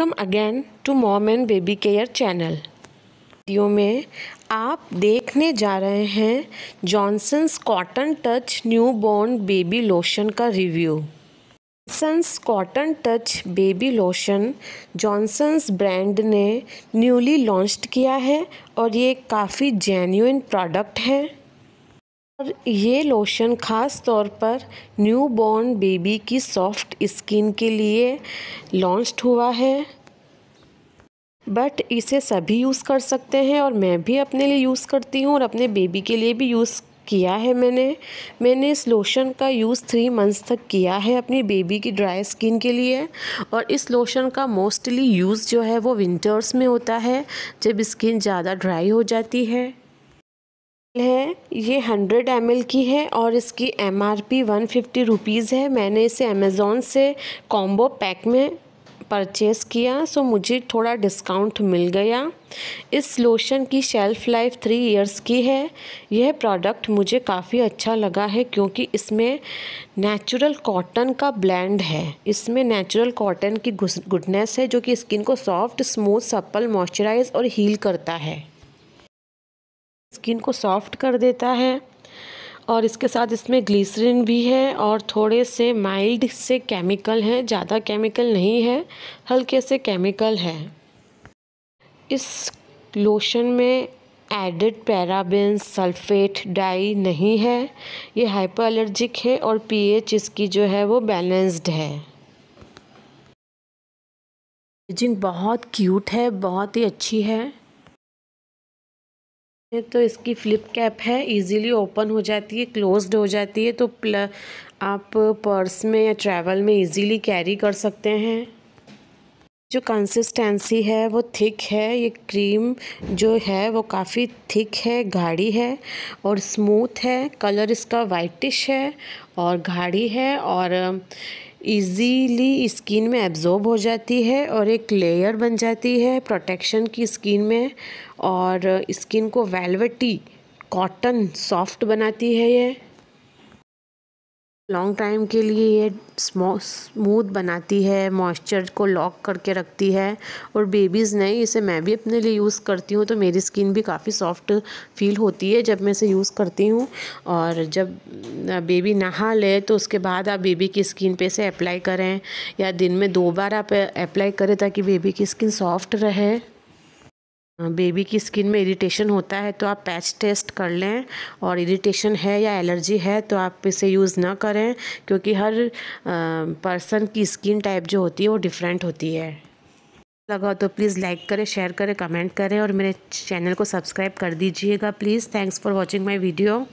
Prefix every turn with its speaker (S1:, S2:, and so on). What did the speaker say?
S1: welcome again to Mom and Baby Care channel video में आप देखने जा रहे हैं Johnson's Cotton Touch new born baby lotion का review Johnson's Cotton Touch baby lotion Johnson's brand ने न्यूली लॉन्च किया है और ये काफ़ी जेन्यून प्रोडक्ट है और ये लोशन ख़ास तौर पर न्यू बॉर्न बेबी की सॉफ्ट स्किन के लिए लॉन्च हुआ है बट इसे सभी यूज़ कर सकते हैं और मैं भी अपने लिए यूज़ करती हूँ और अपने बेबी के लिए भी यूज़ किया है मैंने मैंने इस लोशन का यूज़ थ्री मंथ्स तक किया है अपनी बेबी की ड्राई स्किन के लिए और इस लोशन का मोस्टली यूज़ जो है वो विंटर्स में होता है जब स्किन ज़्यादा ड्राई हो जाती है है ये हंड्रेड एम की है और इसकी M R P one fifty rupees है मैंने इसे अमेज़ोन से कॉम्बो पैक में परचेज़ किया सो मुझे थोड़ा डिस्काउंट मिल गया इस लोशन की शेल्फ़ लाइफ थ्री इयर्स की है यह प्रोडक्ट मुझे काफ़ी अच्छा लगा है क्योंकि इसमें नेचुरल कॉटन का ब्लेंड है इसमें नेचुरल कॉटन की गुडनेस है जो कि स्किन को सॉफ्ट स्मूथ सप्पल मॉइस्चराइज और हील करता है स्किन को सॉफ्ट कर देता है और इसके साथ इसमें ग्लिसरीन भी है और थोड़े से माइल्ड से केमिकल हैं ज़्यादा केमिकल नहीं है हल्के से केमिकल है इस लोशन में एडेड पैराबिन सल्फेट डाई नहीं है ये हाइपर एलर्जिक है और पीएच इसकी जो है वो बैलेंस्ड है पैकेजिंग बहुत क्यूट है बहुत ही अच्छी है तो इसकी फ़्लिप कैप है इजीली ओपन हो जाती है क्लोज्ड हो जाती है तो प्ल आप पर्स में या ट्रैवल में इजीली कैरी कर सकते हैं जो कंसिस्टेंसी है वो थिक है ये क्रीम जो है वो काफ़ी थिक है गाढ़ी है और स्मूथ है कलर इसका वाइटिश है और गाढ़ी है और इज़ीली स्किन में एब्ज़ॉर्ब हो जाती है और एक लेयर बन जाती है प्रोटेक्शन की स्किन में और स्किन को वेलवेटी कॉटन सॉफ्ट बनाती है ये लॉन्ग टाइम के लिए ये स्मूथ बनाती है मॉइस्चर को लॉक करके रखती है और बेबीज़ नहीं इसे मैं भी अपने लिए यूज़ करती हूँ तो मेरी स्किन भी काफ़ी सॉफ्ट फील होती है जब मैं इसे यूज़ करती हूँ और जब बेबी नहा ले तो उसके बाद आप बेबी की स्किन पे इसे अप्लाई करें या दिन में दो बार आप अप्लाई करें ताकि बेबी की स्किन सॉफ्ट रहे बेबी की स्किन में इरिटेशन होता है तो आप पैच टेस्ट कर लें और इरिटेशन है या एलर्जी है तो आप इसे यूज़ ना करें क्योंकि हर पर्सन की स्किन टाइप जो होती है वो डिफरेंट होती है लगा तो प्लीज़ लाइक करें शेयर करें कमेंट करें और मेरे चैनल को सब्सक्राइब कर दीजिएगा please thanks for watching my video